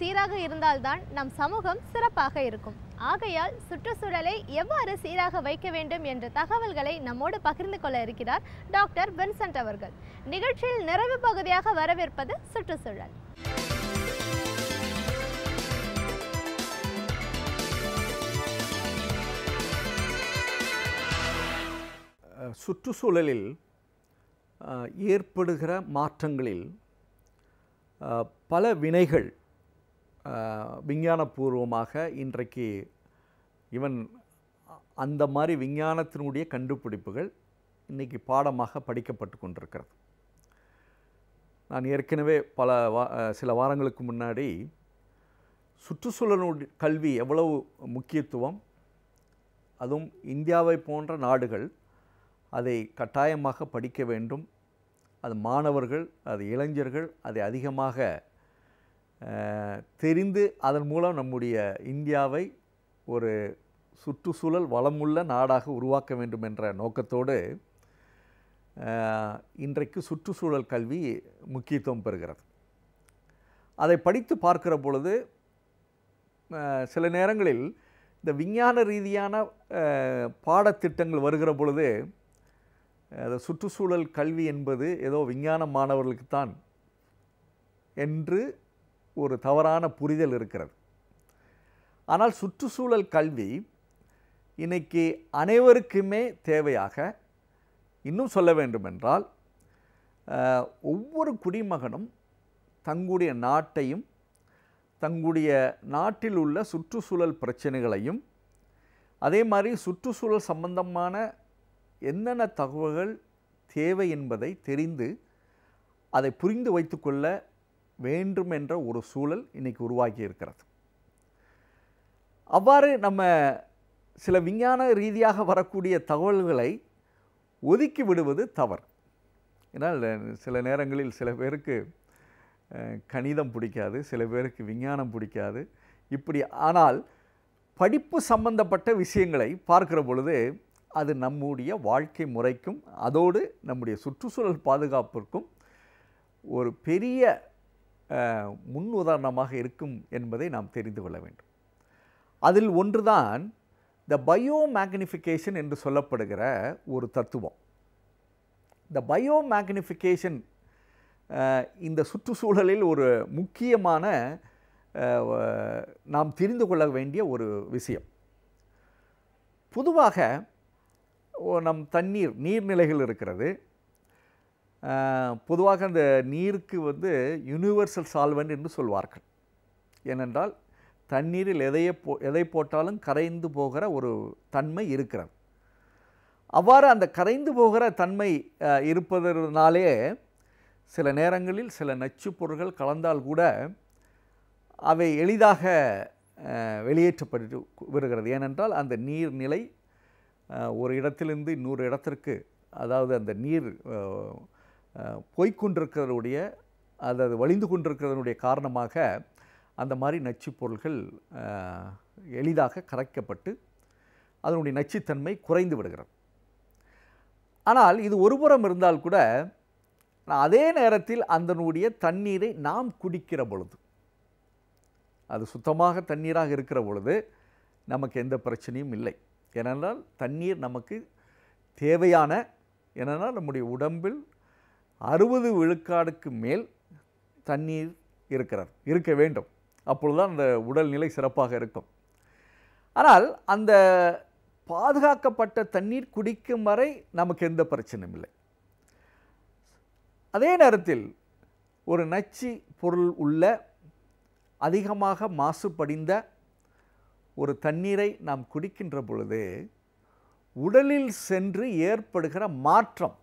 சீராக இருந்தால்தான் நம் சமூகம் சிறப்பாக இருக்கும் ஆகையால் சுற்றுச்சூழலை எவ்வாறு சீராக வைக்க வேண்டும் என்ற தகவல்களை நம்மோடு பகிர்ந்து கொள்ள இருக்கிறார் டாக்டர் வின்சென்ட் அவர்கள் நிகழ்ச்சியில் நிறைவு பகுதியாக வரவேற்பது சுற்றுச்சூழல் சுற்றுச்சூழலில் ஏற்படுகிற மாற்றங்களில் பல வினைகள் விஞ்ஞானபூர்வமாக இன்றைக்கு இவன் அந்த மாதிரி விஞ்ஞானத்தினுடைய கண்டுபிடிப்புகள் இன்றைக்கி பாடமாக படிக்கப்பட்டு கொண்டிருக்கிறது நான் ஏற்கனவே பல வா சில வாரங்களுக்கு முன்னாடி சுற்றுச்சூழலுடைய கல்வி எவ்வளவு முக்கியத்துவம் அதுவும் இந்தியாவை போன்ற நாடுகள் அதை கட்டாயமாக படிக்க வேண்டும் அது மாணவர்கள் அது இளைஞர்கள் அதை அதிகமாக தெரிந்து அதன் மூலம் நம்முடைய இந்தியாவை ஒரு சுற்றுச்சூழல் வளமுள்ள நாடாக உருவாக்க வேண்டும் என்ற நோக்கத்தோடு இன்றைக்கு சுற்றுச்சூழல் கல்வி முக்கியத்துவம் பெறுகிறது அதை படித்து பார்க்கிற பொழுது சில நேரங்களில் இந்த விஞ்ஞான ரீதியான பாடத்திட்டங்கள் வருகிற பொழுது அந்த சுற்றுச்சூழல் கல்வி என்பது ஏதோ விஞ்ஞான மாணவர்களுக்குத்தான் என்று ஒரு தவறான புரிதல் இருக்கிறது ஆனால் சுற்றுச்சூழல் கல்வி இன்றைக்கி அனைவருக்குமே தேவையாக இன்னும் சொல்ல வேண்டுமென்றால் ஒவ்வொரு குடிமகனும் தங்களுடைய நாட்டையும் தங்களுடைய நாட்டில் உள்ள சுற்றுச்சூழல் பிரச்சனைகளையும் அதே மாதிரி சுற்றுச்சூழல் சம்பந்தமான என்னென்ன தகவல்கள் தேவை என்பதை தெரிந்து அதை புரிந்து வைத்துக்கொள்ள வேண்டும் என்ற ஒரு சூழல் இன்றைக்கி உருவாக்கி இருக்கிறது அவ்வாறு நம்ம சில விஞ்ஞான ரீதியாக வரக்கூடிய தகவல்களை ஒதுக்கி விடுவது தவறு ஏன்னா சில நேரங்களில் சில பேருக்கு கணிதம் பிடிக்காது சில பேருக்கு விஞ்ஞானம் பிடிக்காது இப்படி ஆனால் படிப்பு சம்பந்தப்பட்ட விஷயங்களை பார்க்கிற பொழுது அது நம்முடைய வாழ்க்கை முறைக்கும் அதோடு நம்முடைய சுற்றுச்சூழல் பாதுகாப்பிற்கும் ஒரு பெரிய முன் உதாரணமாக இருக்கும் என்பதை நாம் தெரிந்து கொள்ள வேண்டும் அதில் ஒன்றுதான் இந்த பயோ மேக்னிஃபிகேஷன் என்று சொல்லப்படுகிற ஒரு தத்துவம் இந்த பயோ மேக்னிஃபிகேஷன் இந்த சுற்றுச்சூழலில் ஒரு முக்கியமான நாம் தெரிந்து கொள்ள வேண்டிய ஒரு விஷயம் பொதுவாக நம் தண்ணீர் நீர்நிலைகள் இருக்கிறது பொதுவாக அந்த நீருக்கு வந்து யூனிவர்சல் சால்வெண்ட் என்று சொல்வார்கள் ஏனென்றால் தண்ணீரில் எதையை போ எதை போட்டாலும் கரைந்து போகிற ஒரு தன்மை இருக்கிறது அவ்வாறு அந்த கரைந்து போகிற தன்மை இருப்பதனாலே சில நேரங்களில் சில நச்சுப் பொருட்கள் கலந்தால் கூட அவை எளிதாக வெளியேற்றப்பட்டு வருகிறது ஏனென்றால் அந்த நீர்நிலை ஒரு இடத்திலிருந்து இன்னொரு இடத்திற்கு அதாவது அந்த நீர் போய்கொண்டிருக்கிறதுடைய அது அது வழிந்து கொண்டிருக்கிறதனுடைய காரணமாக அந்த மாதிரி நச்சு பொருள்கள் எளிதாக கரைக்கப்பட்டு அதனுடைய நச்சுத்தன்மை குறைந்து விடுகிறது ஆனால் இது ஒருபுறம் இருந்தால் கூட அதே நேரத்தில் அதனுடைய தண்ணீரை நாம் குடிக்கிற பொழுது அது சுத்தமாக தண்ணீராக இருக்கிற பொழுது நமக்கு எந்த பிரச்சனையும் இல்லை ஏனென்றால் தண்ணீர் நமக்கு தேவையான ஏனென்றால் நம்முடைய உடம்பில் அறுபது விழுக்காடுக்கு மேல் தண்ணீர் இருக்கிறார் இருக்க வேண்டும் அப்பொழுது தான் அந்த உடல்நிலை சிறப்பாக இருக்கும் ஆனால் அந்த பாதுகாக்கப்பட்ட தண்ணீர் குடிக்கும் வரை நமக்கு எந்த பிரச்சனையும் இல்லை அதே நேரத்தில் ஒரு நச்சு பொருள் உள்ள அதிகமாக மாசுபடிந்த ஒரு தண்ணீரை நாம் குடிக்கின்ற பொழுது உடலில் சென்று ஏற்படுகிற மாற்றம்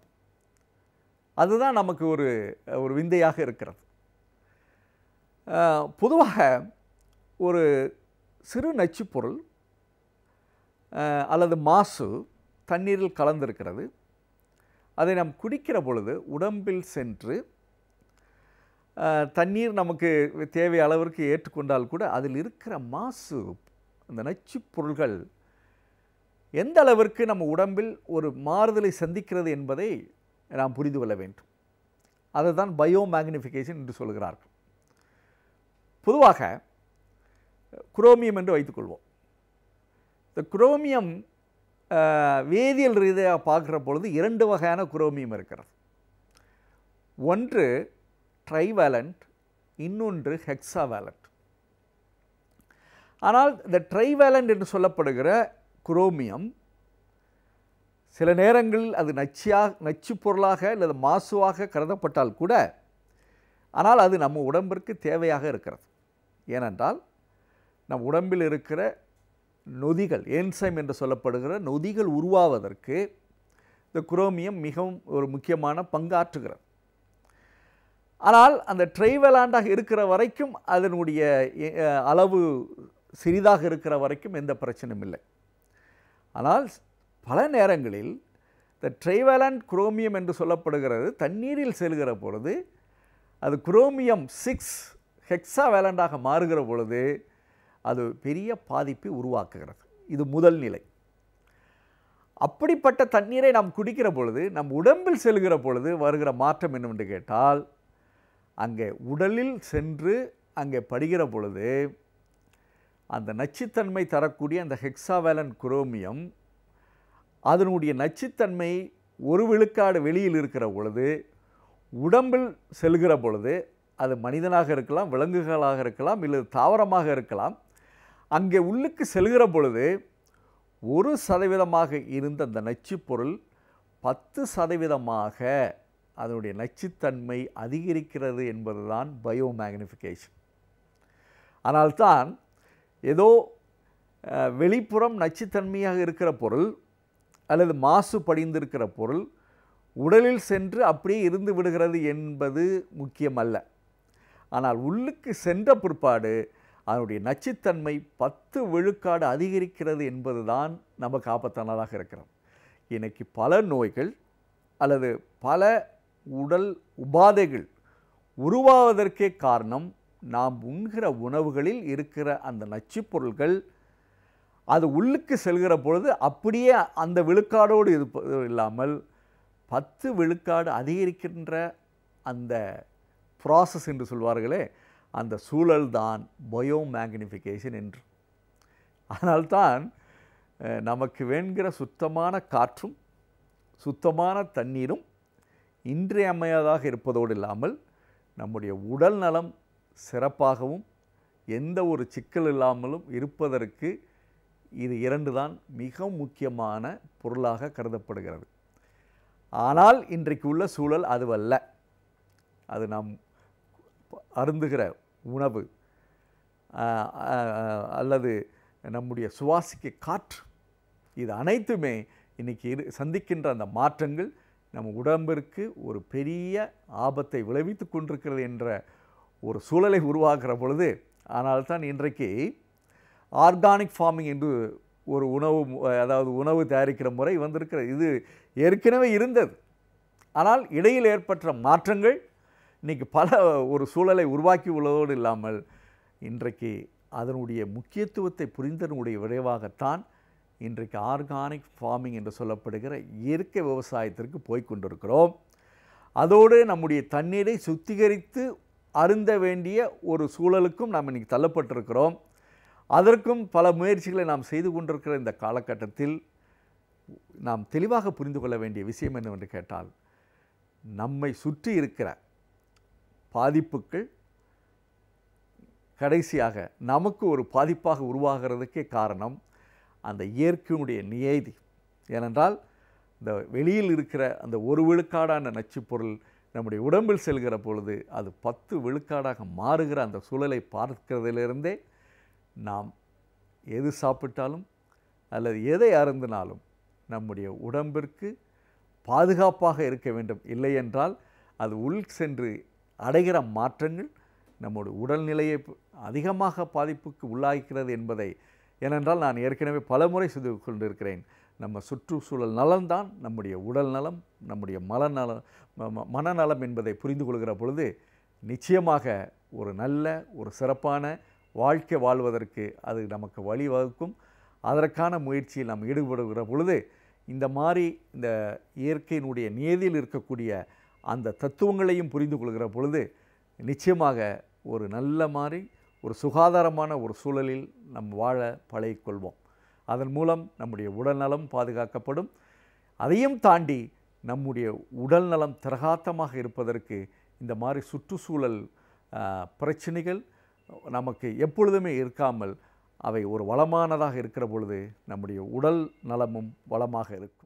அதுதான் நமக்கு ஒரு ஒரு விந்தையாக இருக்கிறது பொதுவாக ஒரு சிறு நச்சுப்பொருள் அல்லது மாசு தண்ணீரில் கலந்திருக்கிறது அதை நாம் குடிக்கிற பொழுது உடம்பில் சென்று தண்ணீர் நமக்கு தேவை அளவிற்கு ஏற்றுக்கொண்டால் கூட அதில் இருக்கிற மாசு அந்த நச்சு பொருள்கள் எந்த அளவிற்கு நம்ம உடம்பில் ஒரு மாறுதலை சந்திக்கிறது என்பதை நாம் புரிந்து கொள்ள வேண்டும் அதை தான் பயோ மேக்னிஃபிகேஷன் என்று சொல்கிறார்கள் பொதுவாக குரோமியம் என்று வைத்துக்கொள்வோம் இந்த குரோமியம் வேதியியல் ரீதியாக பார்க்குற பொழுது இரண்டு வகையான குரோமியம் இருக்கிறது ஒன்று ட்ரைவேலண்ட் இன்னொன்று ஹெக்ஸாவேலண்ட் ஆனால் இந்த ட்ரைவேலண்ட் என்று சொல்லப்படுகிற குரோமியம் சில நேரங்களில் அது நச்சியாக நச்சு பொருளாக அல்லது மாசுவாக கருதப்பட்டால் கூட ஆனால் அது நம்ம உடம்பிற்கு தேவையாக இருக்கிறது ஏனென்றால் நம் உடம்பில் இருக்கிற நொதிகள் ஏன்சைம் என்று சொல்லப்படுகிற நொதிகள் உருவாவதற்கு இந்த குரோமியம் மிகவும் ஒரு முக்கியமான பங்காற்றுகிறது ஆனால் அந்த ட்ரைவலாண்டாக இருக்கிற வரைக்கும் அதனுடைய அளவு சிறிதாக இருக்கிற வரைக்கும் எந்த பிரச்சனையும் இல்லை ஆனால் பல நேரங்களில் இந்த ட்ரைவேலண்ட் குரோமியம் என்று சொல்லப்படுகிறது தண்ணீரில் செல்கிற பொழுது அது குரோமியம் சிக்ஸ் ஹெக்ஸா வேலண்டாக மாறுகிற பொழுது அது பெரிய பாதிப்பை உருவாக்குகிறது இது முதல் நிலை அப்படிப்பட்ட தண்ணீரை நாம் குடிக்கிற பொழுது நம் உடம்பில் செல்கிற பொழுது வருகிற மாற்றம் என்னவென்று கேட்டால் அங்கே உடலில் சென்று அங்கே படுகிற பொழுது அந்த நச்சுத்தன்மை தரக்கூடிய அந்த ஹெக்ஸாவேலன் குரோமியம் அதனுடைய நச்சுத்தன்மை ஒரு விழுக்காடு வெளியில் இருக்கிற பொழுது உடம்பில் செல்கிற பொழுது அது மனிதனாக இருக்கலாம் விலங்குகளாக இருக்கலாம் இல்லை தாவரமாக இருக்கலாம் அங்கே உள்ளுக்கு செல்கிற பொழுது ஒரு சதவீதமாக இருந்த அந்த நச்சு பொருள் பத்து சதவீதமாக அதனுடைய நச்சுத்தன்மை அதிகரிக்கிறது என்பது தான் பயோ மேக்னிஃபிகேஷன் ஆனால்தான் ஏதோ வெளிப்புறம் நச்சுத்தன்மையாக இருக்கிற பொருள் அல்லது மாசு படிந்திருக்கிற பொருள் உடலில் சென்று அப்படியே இருந்து விடுகிறது என்பது முக்கியமல்ல ஆனால் உள்ளுக்கு சென்ற பிற்பாடு அதனுடைய நச்சுத்தன்மை பத்து விழுக்காடு அதிகரிக்கிறது என்பதுதான் நமக்கு ஆபத்தானதாக இருக்கிறோம் இன்றைக்கி பல நோய்கள் அல்லது பல உடல் உபாதைகள் உருவாவதற்கே காரணம் நாம் உண்கிற உணவுகளில் இருக்கிற அந்த நச்சுப்பொருள்கள் அது உள்ளுக்கு செல்கிற பொழுது அப்படியே அந்த விழுக்காடோடு இருப்பது இல்லாமல் பத்து விழுக்காடு அதிகரிக்கின்ற அந்த ப்ராசஸ் என்று சொல்வார்களே அந்த சூழல் தான் பயோ மேக்னிஃபிகேஷன் என்று அதனால்தான் நமக்கு வேண்கிற சுத்தமான காற்றும் சுத்தமான தண்ணீரும் இன்றியமையாதாக இருப்பதோடு இல்லாமல் நம்முடைய உடல் நலம் சிறப்பாகவும் எந்த ஒரு சிக்கல் இல்லாமலும் இருப்பதற்கு இது இரண்டு தான் மிக முக்கியமான பொருளாக கருதப்படுகிறது ஆனால் இன்றைக்கு உள்ள சூழல் அதுவல்ல அது நாம் அருந்துகிற உணவு அல்லது நம்முடைய சுவாசிக்க காற்று இது அனைத்துமே இன்றைக்கி இரு சந்திக்கின்ற அந்த மாற்றங்கள் நம் உடம்பிற்கு ஒரு பெரிய ஆபத்தை விளைவித்து கொண்டிருக்கிறது என்ற ஒரு சூழலை உருவாக்குற பொழுது ஆனால் தான் இன்றைக்கு ஆர்கானிக் ஃபார்மிங் என்று ஒரு உணவு அதாவது உணவு தயாரிக்கிற முறை வந்திருக்கிறது இது ஏற்கனவே இருந்தது ஆனால் இடையில் ஏற்பட்ட மாற்றங்கள் இன்றைக்கி பல ஒரு சூழலை உருவாக்கி உள்ளதோடு இல்லாமல் இன்றைக்கு அதனுடைய முக்கியத்துவத்தை புரிந்தனுடைய விளைவாகத்தான் இன்றைக்கு ஆர்கானிக் ஃபார்மிங் என்று சொல்லப்படுகிற இயற்கை விவசாயத்திற்கு போய்கொண்டிருக்கிறோம் அதோடு நம்முடைய தண்ணீரை சுத்திகரித்து அருந்த வேண்டிய ஒரு சூழலுக்கும் நாம் இன்றைக்கி தள்ளப்பட்டிருக்கிறோம் அதற்கும் பல முயற்சிகளை நாம் செய்து கொண்டிருக்கிற இந்த காலகட்டத்தில் நாம் தெளிவாக புரிந்து கொள்ள வேண்டிய விஷயம் என்னவென்று கேட்டால் நம்மை சுற்றி இருக்கிற பாதிப்புகள் கடைசியாக நமக்கு ஒரு பாதிப்பாக உருவாகிறதுக்கே காரணம் அந்த இயற்கையினுடைய நியதி ஏனென்றால் இந்த வெளியில் இருக்கிற அந்த ஒரு விழுக்காடான நச்சுப்பொருள் நம்முடைய உடம்பில் செல்கிற பொழுது அது பத்து விழுக்காடாக மாறுகிற அந்த சூழலை பார்க்கிறதிலிருந்தே நாம் எது சாப்பிட்டாலும் அல்லது எதை அருந்தினாலும் நம்முடைய உடம்பிற்கு பாதுகாப்பாக இருக்க வேண்டும் இல்லையென்றால் அது உள் சென்று அடைகிற மாற்றங்கள் நம்முடைய உடல்நிலையை அதிகமாக பாதிப்புக்கு உள்ளாகிறது என்பதை ஏனென்றால் நான் ஏற்கனவே பல முறை செய்து கொண்டிருக்கிறேன் நம்ம சுற்றுச்சூழல் நலம்தான் நம்முடைய உடல் நலம் நம்முடைய மலநலம் மனநலம் என்பதை புரிந்து கொள்கிற பொழுது நிச்சயமாக ஒரு நல்ல ஒரு சிறப்பான வாழ்க்கை வாழ்வதற்கு அது நமக்கு வழிவகுக்கும் அதற்கான முயற்சியில் நாம் ஈடுபடுகிற பொழுது இந்த மாதிரி இந்த இயற்கையினுடைய நியதியில் இருக்கக்கூடிய அந்த தத்துவங்களையும் புரிந்து கொள்கிற பொழுது நிச்சயமாக ஒரு நல்ல மாதிரி ஒரு சுகாதாரமான ஒரு சூழலில் நம் வாழ பழகிக்கொள்வோம் அதன் மூலம் நம்முடைய உடல்நலம் பாதுகாக்கப்படும் அதையும் தாண்டி நம்முடைய உடல்நலம் திரகாத்தமாக இருப்பதற்கு இந்த மாதிரி சுற்றுச்சூழல் பிரச்சனைகள் நமக்கு எப்பொழுதுமே இருக்காமல் அவை ஒரு வளமானதாக இருக்கிற பொழுது நம்முடைய உடல் நலமும் வளமாக இருக்கும்